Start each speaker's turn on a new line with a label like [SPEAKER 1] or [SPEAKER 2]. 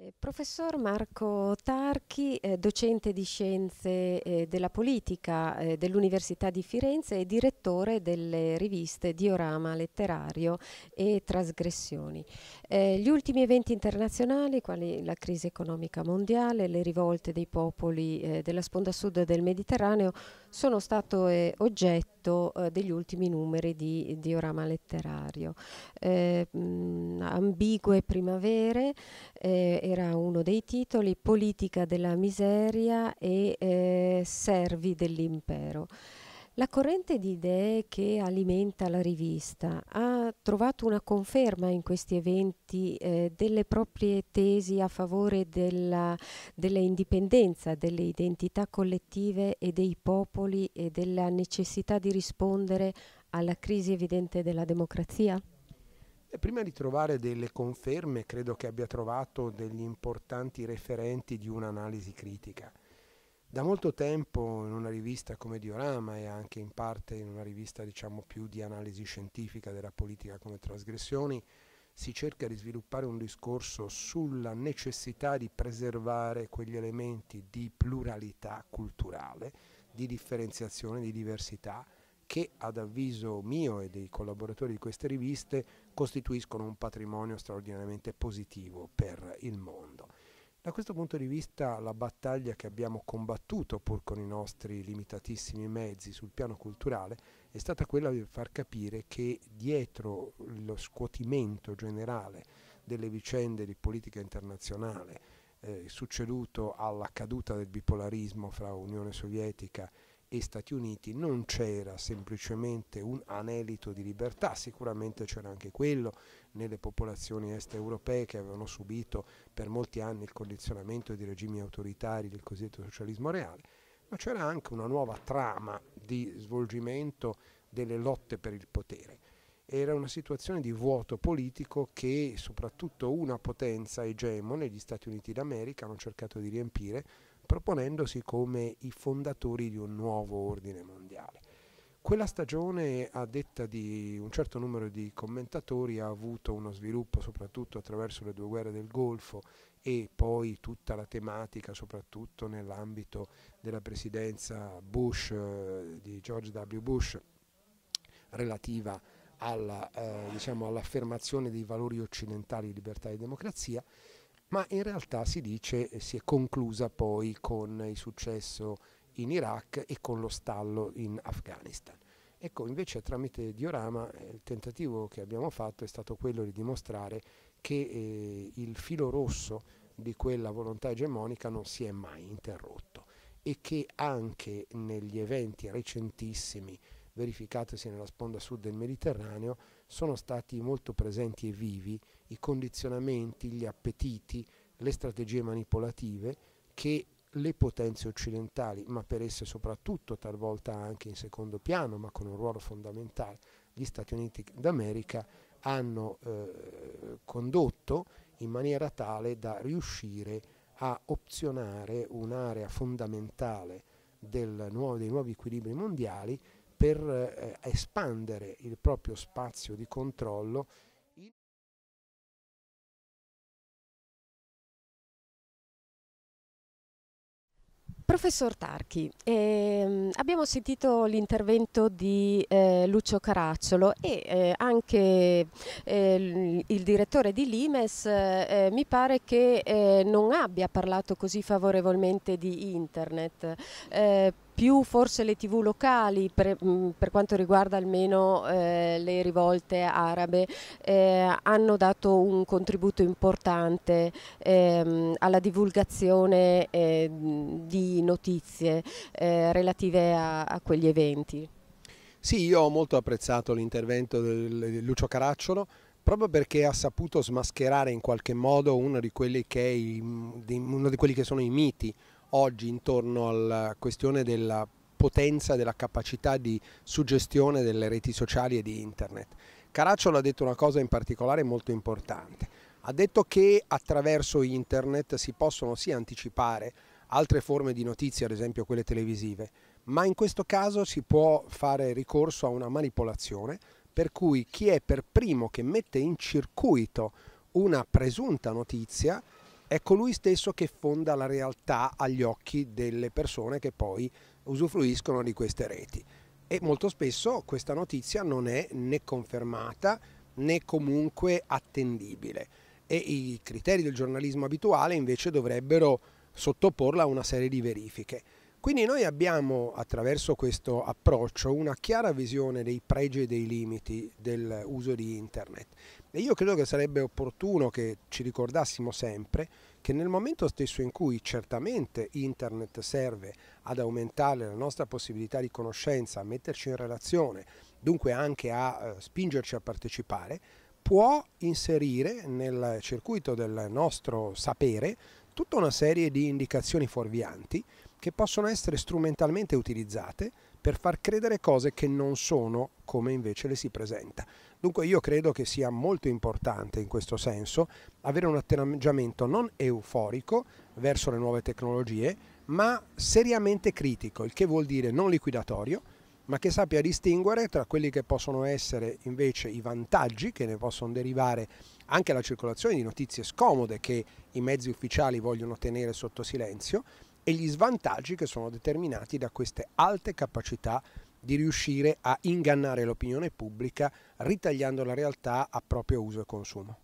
[SPEAKER 1] Eh, professor Marco Tarchi, eh, docente di scienze eh, della politica dell'Università di Firenze e direttore delle riviste Diorama Letterario e Trasgressioni. Gli ultimi eventi internazionali, quali la crisi economica mondiale, le rivolte dei popoli della sponda sud del Mediterraneo, sono stato oggetto seguito eh, degli ultimi numeri di Diorama Letterario. Eh, mh, ambigue primavere eh, era uno dei titoli, Politica della miseria e eh, Servi dell'impero. La corrente di idee che alimenta la rivista ha trovato una conferma in questi eventi eh, delle proprie tesi a favore della, della, delle identità collettive e dei popoli e della necessità di rispondere alla crisi evidente della democrazia?
[SPEAKER 2] Eh, prima di trovare delle conferme credo che abbia trovato degli importanti referenti di un'analisi critica da molto tempo in una rivista come Diorama e anche in parte in una rivista diciamo più di analisi scientifica della politica come trasgressioni si cerca di sviluppare un discorso sulla necessità di preservare quegli elementi di pluralità culturale, di differenziazione, di diversità che ad avviso mio e dei collaboratori di queste riviste costituiscono un patrimonio straordinariamente positivo per il mondo. Da questo punto di vista la battaglia che abbiamo combattuto pur con i nostri limitatissimi mezzi sul piano culturale è stata quella di far capire che dietro lo scuotimento generale delle vicende di politica internazionale eh, succeduto alla caduta del bipolarismo fra Unione Sovietica e e Stati Uniti non c'era semplicemente un anelito di libertà, sicuramente c'era anche quello nelle popolazioni est europee che avevano subito per molti anni il condizionamento di regimi autoritari del cosiddetto socialismo reale, ma c'era anche una nuova trama di svolgimento delle lotte per il potere. Era una situazione di vuoto politico che soprattutto una potenza egemone, gli Stati Uniti d'America, hanno cercato di riempire proponendosi come i fondatori di un nuovo ordine mondiale. Quella stagione, a detta di un certo numero di commentatori, ha avuto uno sviluppo soprattutto attraverso le due guerre del Golfo e poi tutta la tematica, soprattutto nell'ambito della presidenza Bush, eh, di George W. Bush, relativa alla, eh, diciamo, all'affermazione dei valori occidentali, di libertà e democrazia, ma in realtà si dice eh, si è conclusa poi con il successo in Iraq e con lo stallo in Afghanistan. Ecco, invece tramite Diorama eh, il tentativo che abbiamo fatto è stato quello di dimostrare che eh, il filo rosso di quella volontà egemonica non si è mai interrotto e che anche negli eventi recentissimi verificatosi nella sponda sud del Mediterraneo, sono stati molto presenti e vivi i condizionamenti, gli appetiti, le strategie manipolative che le potenze occidentali, ma per esse soprattutto talvolta anche in secondo piano, ma con un ruolo fondamentale, gli Stati Uniti d'America hanno eh, condotto in maniera tale da riuscire a opzionare un'area fondamentale del nuovo, dei nuovi equilibri mondiali per eh, espandere il proprio spazio di controllo
[SPEAKER 1] Professor Tarchi, ehm, abbiamo sentito l'intervento di eh, Lucio Caracciolo e eh, anche eh, il direttore di Limes eh, eh, mi pare che non abbia parlato così favorevolmente di internet più forse le tv locali per, mm, per quanto riguarda almeno eh, le rivolte arabe eh, hanno dato un contributo importante ehm, alla divulgazione eh, di notizie eh, relative a, a quegli eventi.
[SPEAKER 2] Sì, io ho molto apprezzato l'intervento di Lucio Caracciolo proprio perché ha saputo smascherare in qualche modo uno di quelli che, è, mm, uno di quelli che sono i miti oggi intorno alla questione della potenza, della capacità di suggestione delle reti sociali e di internet. Caracciolo ha detto una cosa in particolare molto importante, ha detto che attraverso internet si possono sì anticipare altre forme di notizie, ad esempio quelle televisive, ma in questo caso si può fare ricorso a una manipolazione per cui chi è per primo che mette in circuito una presunta notizia è colui ecco, stesso che fonda la realtà agli occhi delle persone che poi usufruiscono di queste reti. E molto spesso questa notizia non è né confermata né comunque attendibile e i criteri del giornalismo abituale invece dovrebbero sottoporla a una serie di verifiche. Quindi noi abbiamo attraverso questo approccio una chiara visione dei pregi e dei limiti dell'uso di internet e io credo che sarebbe opportuno che ci ricordassimo sempre che nel momento stesso in cui certamente internet serve ad aumentare la nostra possibilità di conoscenza, a metterci in relazione, dunque anche a eh, spingerci a partecipare, può inserire nel circuito del nostro sapere tutta una serie di indicazioni fuorvianti che possono essere strumentalmente utilizzate per far credere cose che non sono come invece le si presenta. Dunque io credo che sia molto importante in questo senso avere un atteggiamento non euforico verso le nuove tecnologie, ma seriamente critico, il che vuol dire non liquidatorio, ma che sappia distinguere tra quelli che possono essere invece i vantaggi che ne possono derivare anche la circolazione di notizie scomode che i mezzi ufficiali vogliono tenere sotto silenzio e gli svantaggi che sono determinati da queste alte capacità di riuscire a ingannare l'opinione pubblica ritagliando la realtà a proprio uso e consumo.